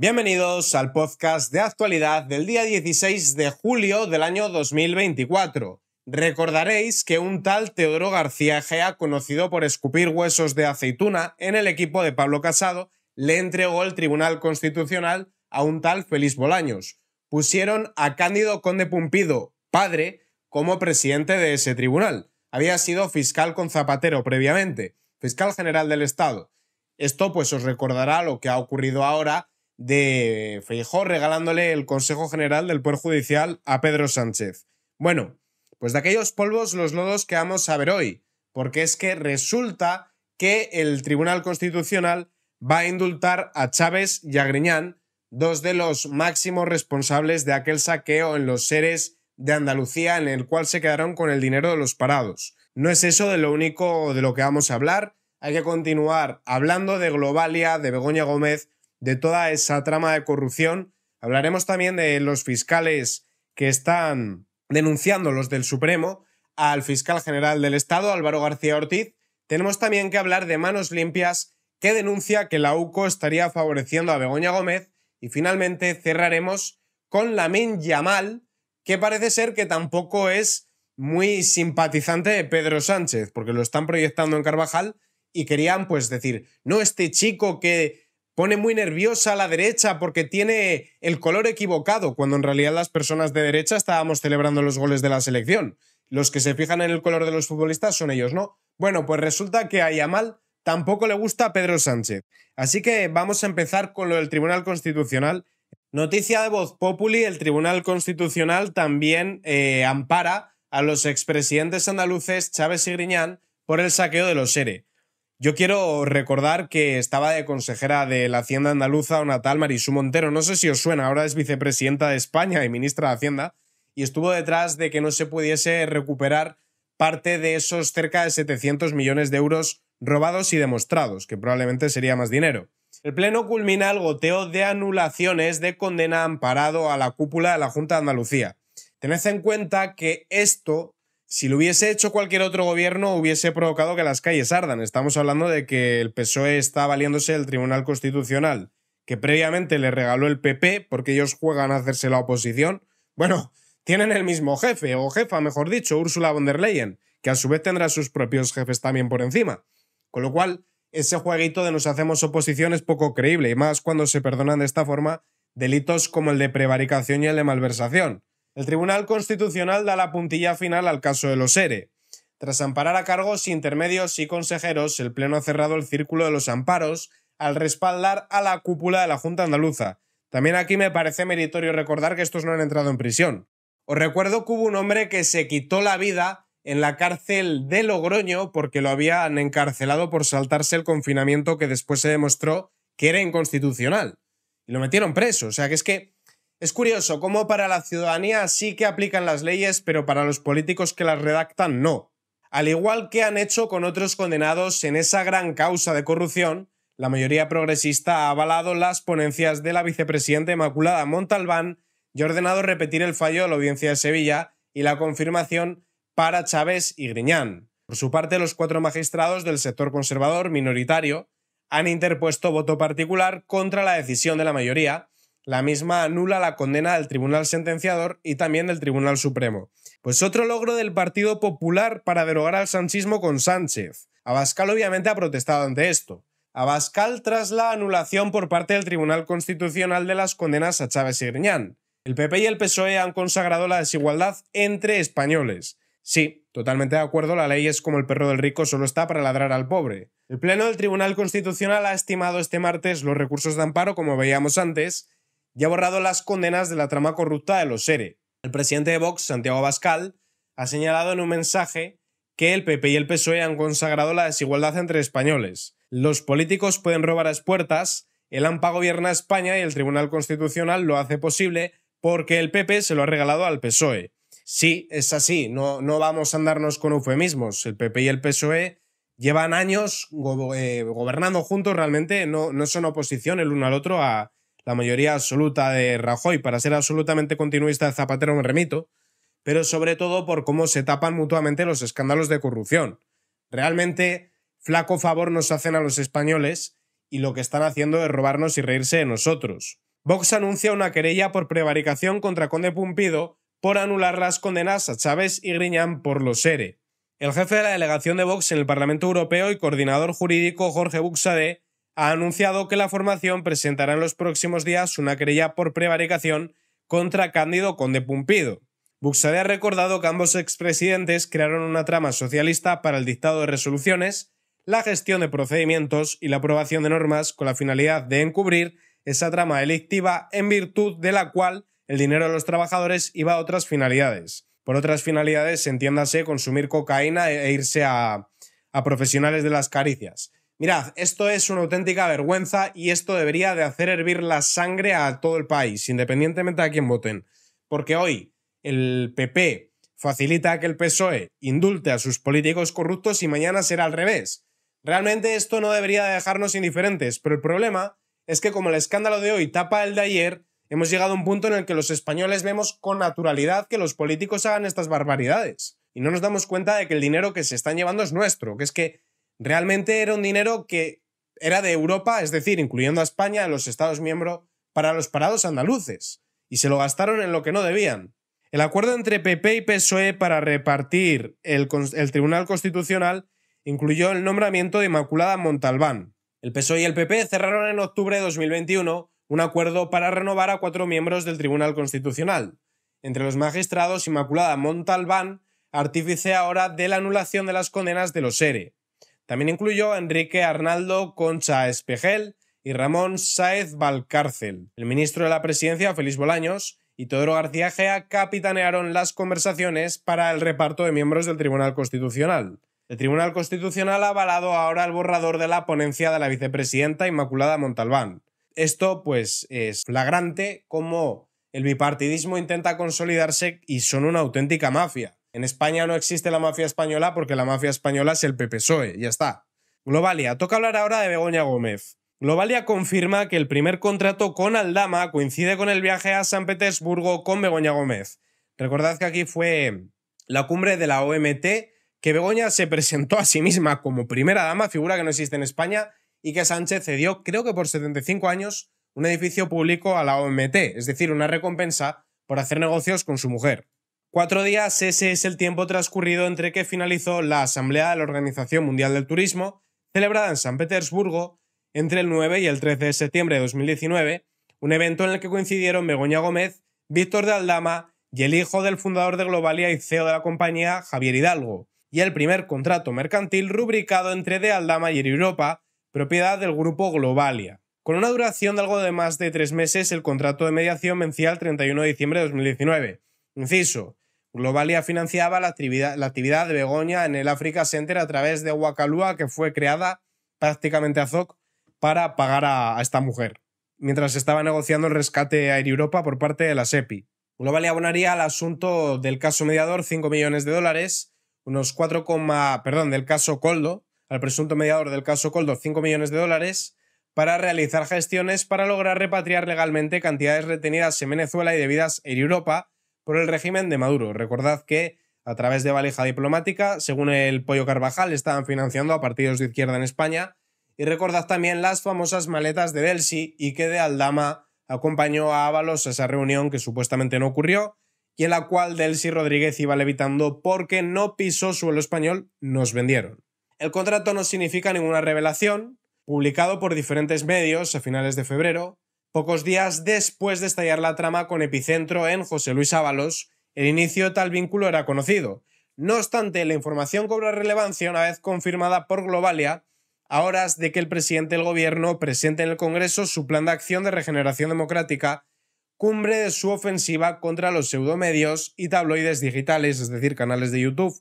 Bienvenidos al podcast de actualidad del día 16 de julio del año 2024. Recordaréis que un tal Teodoro García Gea, conocido por escupir huesos de aceituna en el equipo de Pablo Casado, le entregó el Tribunal Constitucional a un tal Félix Bolaños. Pusieron a Cándido Conde Pumpido, padre, como presidente de ese tribunal. Había sido fiscal con Zapatero previamente, fiscal general del Estado. Esto pues os recordará lo que ha ocurrido ahora de Feijó regalándole el Consejo General del Poder Judicial a Pedro Sánchez. Bueno, pues de aquellos polvos los lodos que vamos a ver hoy, porque es que resulta que el Tribunal Constitucional va a indultar a Chávez y a Griñán, dos de los máximos responsables de aquel saqueo en los seres de Andalucía en el cual se quedaron con el dinero de los parados. No es eso de lo único de lo que vamos a hablar, hay que continuar hablando de Globalia, de Begoña Gómez, de toda esa trama de corrupción. Hablaremos también de los fiscales que están denunciando los del Supremo al fiscal general del Estado, Álvaro García Ortiz. Tenemos también que hablar de Manos Limpias, que denuncia que la UCO estaría favoreciendo a Begoña Gómez. Y finalmente cerraremos con Lamin Yamal, que parece ser que tampoco es muy simpatizante de Pedro Sánchez, porque lo están proyectando en Carvajal y querían pues decir, no, este chico que pone muy nerviosa a la derecha porque tiene el color equivocado, cuando en realidad las personas de derecha estábamos celebrando los goles de la selección. Los que se fijan en el color de los futbolistas son ellos, ¿no? Bueno, pues resulta que a Yamal tampoco le gusta a Pedro Sánchez. Así que vamos a empezar con lo del Tribunal Constitucional. Noticia de Voz Populi, el Tribunal Constitucional también eh, ampara a los expresidentes andaluces Chávez y Griñán por el saqueo de los ERE. Yo quiero recordar que estaba de consejera de la Hacienda andaluza una tal Marisú Montero, no sé si os suena, ahora es vicepresidenta de España y ministra de Hacienda, y estuvo detrás de que no se pudiese recuperar parte de esos cerca de 700 millones de euros robados y demostrados, que probablemente sería más dinero. El Pleno culmina el goteo de anulaciones de condena amparado a la cúpula de la Junta de Andalucía. Tened en cuenta que esto si lo hubiese hecho cualquier otro gobierno, hubiese provocado que las calles ardan. Estamos hablando de que el PSOE está valiéndose del Tribunal Constitucional, que previamente le regaló el PP porque ellos juegan a hacerse la oposición. Bueno, tienen el mismo jefe, o jefa, mejor dicho, Úrsula von der Leyen, que a su vez tendrá sus propios jefes también por encima. Con lo cual, ese jueguito de nos hacemos oposición es poco creíble, y más cuando se perdonan de esta forma delitos como el de prevaricación y el de malversación. El Tribunal Constitucional da la puntilla final al caso de los ERE. Tras amparar a cargos, intermedios y consejeros, el Pleno ha cerrado el círculo de los amparos al respaldar a la cúpula de la Junta Andaluza. También aquí me parece meritorio recordar que estos no han entrado en prisión. Os recuerdo que hubo un hombre que se quitó la vida en la cárcel de Logroño porque lo habían encarcelado por saltarse el confinamiento que después se demostró que era inconstitucional. Y lo metieron preso. O sea que es que es curioso cómo para la ciudadanía sí que aplican las leyes, pero para los políticos que las redactan no. Al igual que han hecho con otros condenados en esa gran causa de corrupción, la mayoría progresista ha avalado las ponencias de la vicepresidenta Inmaculada Montalbán y ha ordenado repetir el fallo de la Audiencia de Sevilla y la confirmación para Chávez y Griñán. Por su parte, los cuatro magistrados del sector conservador minoritario han interpuesto voto particular contra la decisión de la mayoría, la misma anula la condena del Tribunal Sentenciador y también del Tribunal Supremo. Pues otro logro del Partido Popular para derogar al sanchismo con Sánchez. Abascal obviamente ha protestado ante esto. Abascal tras la anulación por parte del Tribunal Constitucional de las condenas a Chávez y Griñán. El PP y el PSOE han consagrado la desigualdad entre españoles. Sí, totalmente de acuerdo, la ley es como el perro del rico, solo está para ladrar al pobre. El Pleno del Tribunal Constitucional ha estimado este martes los recursos de amparo, como veíamos antes, y ha borrado las condenas de la trama corrupta de los ERE. El presidente de Vox, Santiago Abascal, ha señalado en un mensaje que el PP y el PSOE han consagrado la desigualdad entre españoles. Los políticos pueden robar a puertas, el AMPA gobierna España y el Tribunal Constitucional lo hace posible porque el PP se lo ha regalado al PSOE. Sí, es así, no, no vamos a andarnos con eufemismos. El PP y el PSOE llevan años eh, gobernando juntos realmente, no, no son oposición el uno al otro a, la mayoría absoluta de Rajoy. Para ser absolutamente continuista de Zapatero en remito, pero sobre todo por cómo se tapan mutuamente los escándalos de corrupción. Realmente, flaco favor nos hacen a los españoles y lo que están haciendo es robarnos y reírse de nosotros. Vox anuncia una querella por prevaricación contra Conde Pumpido por anular las condenas a Chávez y Griñán por los ERE. El jefe de la delegación de Vox en el Parlamento Europeo y coordinador jurídico Jorge Buxade ha anunciado que la formación presentará en los próximos días una querella por prevaricación contra Cándido Conde Pumpido. Buxade ha recordado que ambos expresidentes crearon una trama socialista para el dictado de resoluciones, la gestión de procedimientos y la aprobación de normas con la finalidad de encubrir esa trama delictiva en virtud de la cual el dinero de los trabajadores iba a otras finalidades. Por otras finalidades, entiéndase consumir cocaína e irse a profesionales de las caricias. Mirad, esto es una auténtica vergüenza y esto debería de hacer hervir la sangre a todo el país, independientemente a quién voten. Porque hoy el PP facilita que el PSOE indulte a sus políticos corruptos y mañana será al revés. Realmente esto no debería dejarnos indiferentes, pero el problema es que como el escándalo de hoy tapa el de ayer, hemos llegado a un punto en el que los españoles vemos con naturalidad que los políticos hagan estas barbaridades. Y no nos damos cuenta de que el dinero que se están llevando es nuestro, que es que Realmente era un dinero que era de Europa, es decir, incluyendo a España, a los Estados miembros, para los parados andaluces, y se lo gastaron en lo que no debían. El acuerdo entre PP y PSOE para repartir el, Tribunal Constitucional incluyó el nombramiento de Inmaculada Montalbán. El PSOE y el PP cerraron en octubre de 2021 un acuerdo para renovar a cuatro miembros del Tribunal Constitucional. Entre los magistrados, Inmaculada Montalbán, artífice ahora de la anulación de las condenas de los ERE. También incluyó a Enrique Arnaldo Concha Espejel y Ramón Sáez Valcárcel. El ministro de la Presidencia, Félix Bolaños, y Teodoro García Gea capitanearon las conversaciones para el reparto de miembros del Tribunal Constitucional. El Tribunal Constitucional ha avalado ahora el borrador de la ponencia de la vicepresidenta Inmaculada Montalbán. Esto, pues, es flagrante como el bipartidismo intenta consolidarse y son una auténtica mafia. En España no existe la mafia española porque la mafia española es el PPSOE, ya está. Globalia, toca hablar ahora de Begoña Gómez. Globalia confirma que el primer contrato con Aldama coincide con el viaje a San Petersburgo con Begoña Gómez. Recordad que aquí fue la cumbre de la OMT, que Begoña se presentó a sí misma como primera dama, figura que no existe en España, y que Sánchez cedió, creo que por 75 años, un edificio público a la OMT, es decir, una recompensa por hacer negocios con su mujer. Cuatro días, ese es el tiempo transcurrido entre que finalizó la Asamblea de la Organización Mundial del Turismo, celebrada en San Petersburgo entre el 9 y el 13 de septiembre de 2019, un evento en el que coincidieron Begoña Gómez, Víctor de Aldama y el hijo del fundador de Globalia y CEO de la compañía, Javier Hidalgo, y el primer contrato mercantil rubricado entre de Aldama y Europa, propiedad del grupo Globalia. Con una duración de algo de más de tres meses, el contrato de mediación vencía el 31 de diciembre de 2019. Inciso, Globalia financiaba la actividad, de Begoña en el Africa Center a través de Wakalua, que fue creada prácticamente a Zoc para pagar a, esta mujer, mientras estaba negociando el rescate a Air Europa por parte de la SEPI. Globalia abonaría al asunto del caso mediador 5 millones de dólares, unos 4, perdón, del caso Coldo, al presunto mediador del caso Coldo 5 millones de dólares, para realizar gestiones para lograr repatriar legalmente cantidades retenidas en Venezuela y debidas a Europa por el régimen de Maduro. Recordad que a través de valija diplomática, según el Pollo Carvajal, estaban financiando a partidos de izquierda en España. Y recordad también las famosas maletas de Delsi y que de Aldama acompañó a Ábalos a esa reunión que supuestamente no ocurrió y en la cual Delsi Rodríguez iba levitando porque no pisó suelo español, nos vendieron. El contrato no significa ninguna revelación, publicado por diferentes medios a finales de febrero, Pocos días después de estallar la trama con epicentro en José Luis Ábalos, el inicio de tal vínculo era conocido. No obstante, la información cobra relevancia una vez confirmada por Globalia, a horas de que el presidente del gobierno presente en el Congreso su plan de acción de regeneración democrática, cumbre de su ofensiva contra los pseudomedios y tabloides digitales, es decir, canales de YouTube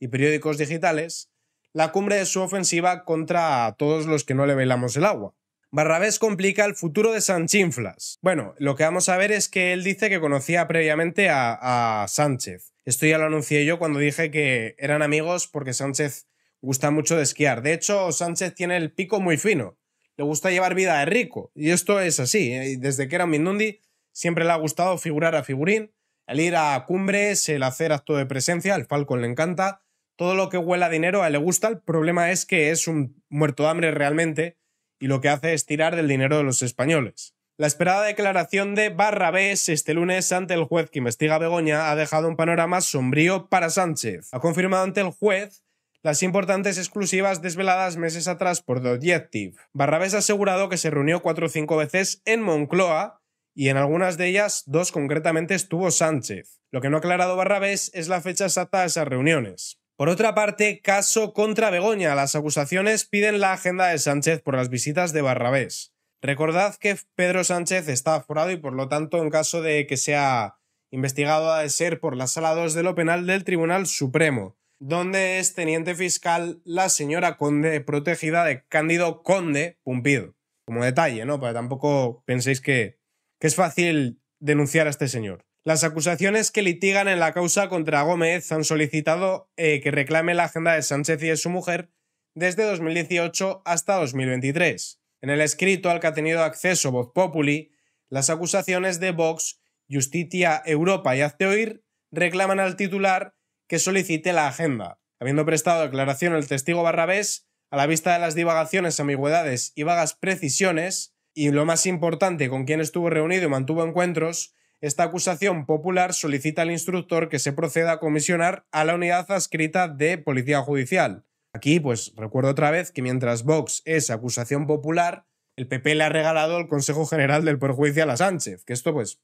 y periódicos digitales, la cumbre de su ofensiva contra todos los que no le velamos el agua. Barrabés complica el futuro de Sanchinflas. Bueno, lo que vamos a ver es que él dice que conocía previamente a, Sánchez. Esto ya lo anuncié yo cuando dije que eran amigos porque Sánchez gusta mucho de esquiar. De hecho, Sánchez tiene el pico muy fino. Le gusta llevar vida de rico. Y esto es así. ¿eh? Desde que era un Mindundi siempre le ha gustado figurar a figurín. El ir a cumbres, el hacer acto de presencia, al Falcon le encanta. Todo lo que huela dinero a le gusta. El problema es que es un muerto de hambre realmente y lo que hace es tirar del dinero de los españoles. La esperada declaración de Barrabés este lunes ante el juez que investiga Begoña ha dejado un panorama sombrío para Sánchez. Ha confirmado ante el juez las importantes exclusivas desveladas meses atrás por The Objective. Barrabés ha asegurado que se reunió cuatro o cinco veces en Moncloa y en algunas de ellas, dos concretamente, estuvo Sánchez. Lo que no ha aclarado Barrabés es la fecha exacta de esas reuniones. Por otra parte, caso contra Begoña. Las acusaciones piden la agenda de Sánchez por las visitas de Barrabés. Recordad que Pedro Sánchez está aforado y por lo tanto, en caso de que sea investigado, ha de ser por la sala 2 de lo penal del Tribunal Supremo, donde es teniente fiscal la señora Conde, protegida de Cándido Conde Pumpido. Como detalle, ¿no? Para tampoco penséis que es fácil denunciar a este señor. Las acusaciones que litigan en la causa contra Gómez han solicitado eh, que reclame la agenda de Sánchez y de su mujer desde 2018 hasta 2023. En el escrito al que ha tenido acceso Voz Populi, las acusaciones de Vox, Justitia Europa y Hazte Oír reclaman al titular que solicite la agenda. Habiendo prestado declaración el testigo Barrabés, a la vista de las divagaciones, ambigüedades y vagas precisiones, y lo más importante, con quien estuvo reunido y mantuvo encuentros, esta acusación popular solicita al instructor que se proceda a comisionar a la unidad adscrita de Policía Judicial. Aquí, pues recuerdo otra vez que mientras Vox es acusación popular, el PP le ha regalado el Consejo General del Perjuicio Judicial a Sánchez, que esto pues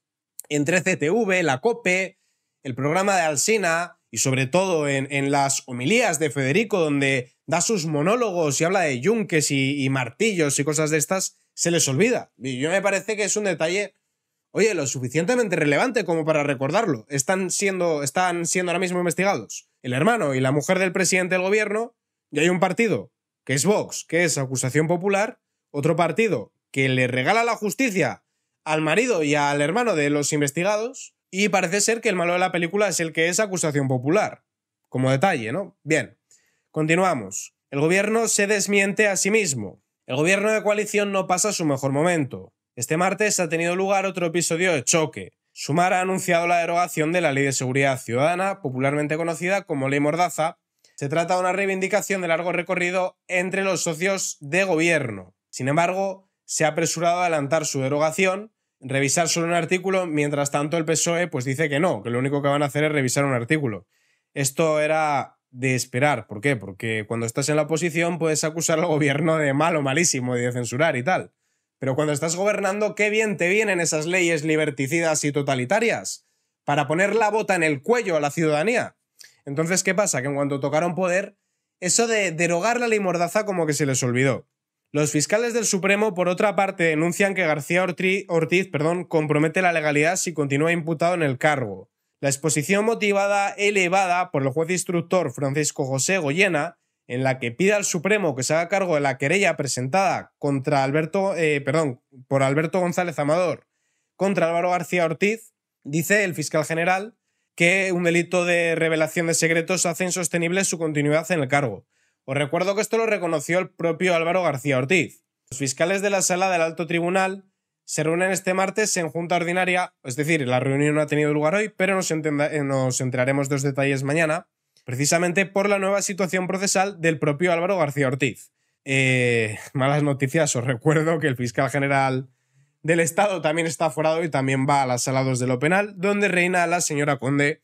entre CTV, la COPE, el programa de Alsina y sobre todo en, las homilías de Federico, donde da sus monólogos y habla de yunques y martillos y cosas de estas, se les olvida. Y yo me parece que es un detalle oye, lo suficientemente relevante como para recordarlo. Están siendo, están siendo ahora mismo investigados el hermano y la mujer del presidente del gobierno, y hay un partido que es Vox, que es acusación popular, otro partido que le regala la justicia al marido y al hermano de los investigados, y parece ser que el malo de la película es el que es acusación popular. Como detalle, ¿no? Bien, continuamos. El gobierno se desmiente a sí mismo. El gobierno de coalición no pasa su mejor momento. Este martes ha tenido lugar otro episodio de choque. Sumar ha anunciado la derogación de la Ley de Seguridad Ciudadana, popularmente conocida como Ley Mordaza. Se trata de una reivindicación de largo recorrido entre los socios de gobierno. Sin embargo, se ha apresurado a adelantar su derogación, revisar solo un artículo, mientras tanto el PSOE pues dice que no, que lo único que van a hacer es revisar un artículo. Esto era de esperar, ¿por qué? Porque cuando estás en la oposición puedes acusar al gobierno de malo, malísimo, de censurar y tal. Pero cuando estás gobernando, qué bien te vienen esas leyes liberticidas y totalitarias para poner la bota en el cuello a la ciudadanía. Entonces, ¿qué pasa? Que en cuanto tocaron poder, eso de derogar la ley Mordaza como que se les olvidó. Los fiscales del Supremo, por otra parte, denuncian que García Ortiz perdón, compromete la legalidad si continúa imputado en el cargo. La exposición motivada elevada por el juez instructor Francisco José Goyena en la que pide al Supremo que se haga cargo de la querella presentada contra Alberto, eh, perdón, por Alberto González Amador contra Álvaro García Ortiz, dice el fiscal general que un delito de revelación de secretos hace insostenible su continuidad en el cargo. Os recuerdo que esto lo reconoció el propio Álvaro García Ortiz. Los fiscales de la sala del alto tribunal se reúnen este martes en junta ordinaria, es decir, la reunión no ha tenido lugar hoy, pero nos, nos enteraremos de los detalles mañana, precisamente por la nueva situación procesal del propio Álvaro García Ortiz. Eh, malas noticias, os recuerdo que el fiscal general del Estado también está forado y también va a las salas de lo penal, donde reina la señora Conde,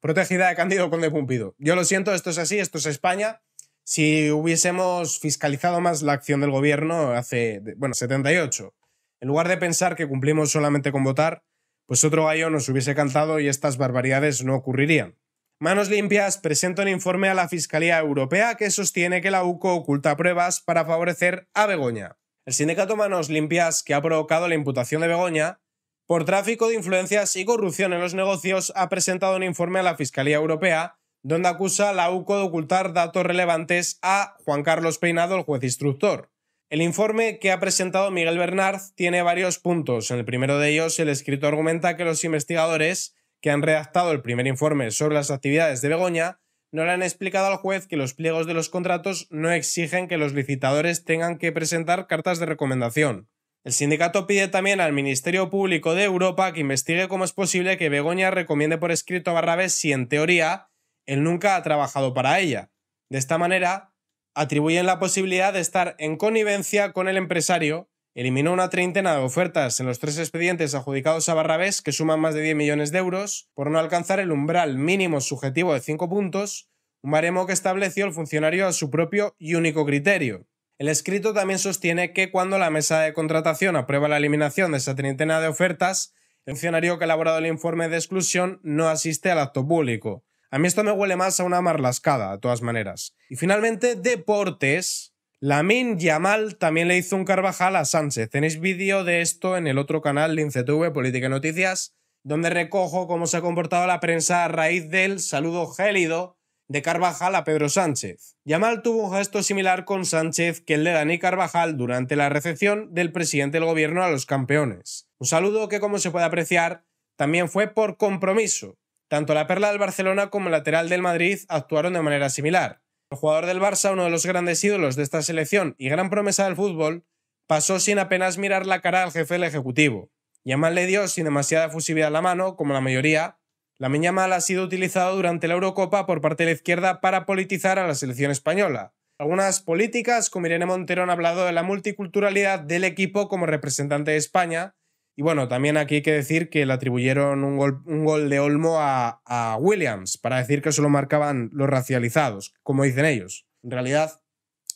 protegida de Cándido Conde Pumpido. Yo lo siento, esto es así, esto es España. Si hubiésemos fiscalizado más la acción del gobierno hace, bueno, 78, en lugar de pensar que cumplimos solamente con votar, pues otro gallo nos hubiese cantado y estas barbaridades no ocurrirían. Manos Limpias presenta un informe a la Fiscalía Europea que sostiene que la UCO oculta pruebas para favorecer a Begoña. El sindicato Manos Limpias, que ha provocado la imputación de Begoña por tráfico de influencias y corrupción en los negocios, ha presentado un informe a la Fiscalía Europea donde acusa a la UCO de ocultar datos relevantes a Juan Carlos Peinado, el juez instructor. El informe que ha presentado Miguel Bernard tiene varios puntos. En el primero de ellos, el escrito argumenta que los investigadores que han redactado el primer informe sobre las actividades de Begoña, no le han explicado al juez que los pliegos de los contratos no exigen que los licitadores tengan que presentar cartas de recomendación. El sindicato pide también al Ministerio Público de Europa que investigue cómo es posible que Begoña recomiende por escrito a Barrabés si, en teoría, él nunca ha trabajado para ella. De esta manera, atribuyen la posibilidad de estar en connivencia con el empresario Eliminó una treintena de ofertas en los tres expedientes adjudicados a Barrabés, que suman más de 10 millones de euros, por no alcanzar el umbral mínimo subjetivo de 5 puntos, un baremo que estableció el funcionario a su propio y único criterio. El escrito también sostiene que cuando la mesa de contratación aprueba la eliminación de esa treintena de ofertas, el funcionario que ha elaborado el informe de exclusión no asiste al acto público. A mí esto me huele más a una marlascada, de todas maneras. Y finalmente, Deportes Lamin Yamal también le hizo un Carvajal a Sánchez. Tenéis vídeo de esto en el otro canal, de LinceTV, Política Noticias, donde recojo cómo se ha comportado la prensa a raíz del saludo gélido de Carvajal a Pedro Sánchez. Yamal tuvo un gesto similar con Sánchez que el de Dani Carvajal durante la recepción del presidente del gobierno a los campeones. Un saludo que, como se puede apreciar, también fue por compromiso. Tanto la perla del Barcelona como el lateral del Madrid actuaron de manera similar. El jugador del Barça, uno de los grandes ídolos de esta selección y gran promesa del fútbol, pasó sin apenas mirar la cara al jefe del Ejecutivo. mal le dio sin demasiada fusividad la mano, como la mayoría. La mal ha sido utilizada durante la Eurocopa por parte de la izquierda para politizar a la selección española. Algunas políticas, como Irene Montero, han hablado de la multiculturalidad del equipo como representante de España y bueno, también aquí hay que decir que le atribuyeron un gol, un gol de Olmo a, Williams, para decir que solo marcaban los racializados, como dicen ellos. En realidad,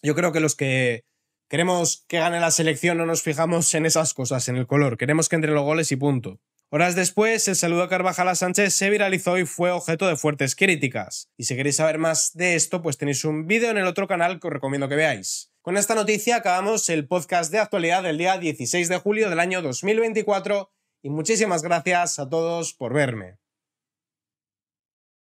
yo creo que los que queremos que gane la selección no nos fijamos en esas cosas, en el color. Queremos que entre los goles y punto. Horas después, el saludo a Carvajal a Sánchez se viralizó y fue objeto de fuertes críticas. Y si queréis saber más de esto, pues tenéis un vídeo en el otro canal que os recomiendo que veáis. Con esta noticia acabamos el podcast de actualidad del día 16 de julio del año 2024 y muchísimas gracias a todos por verme.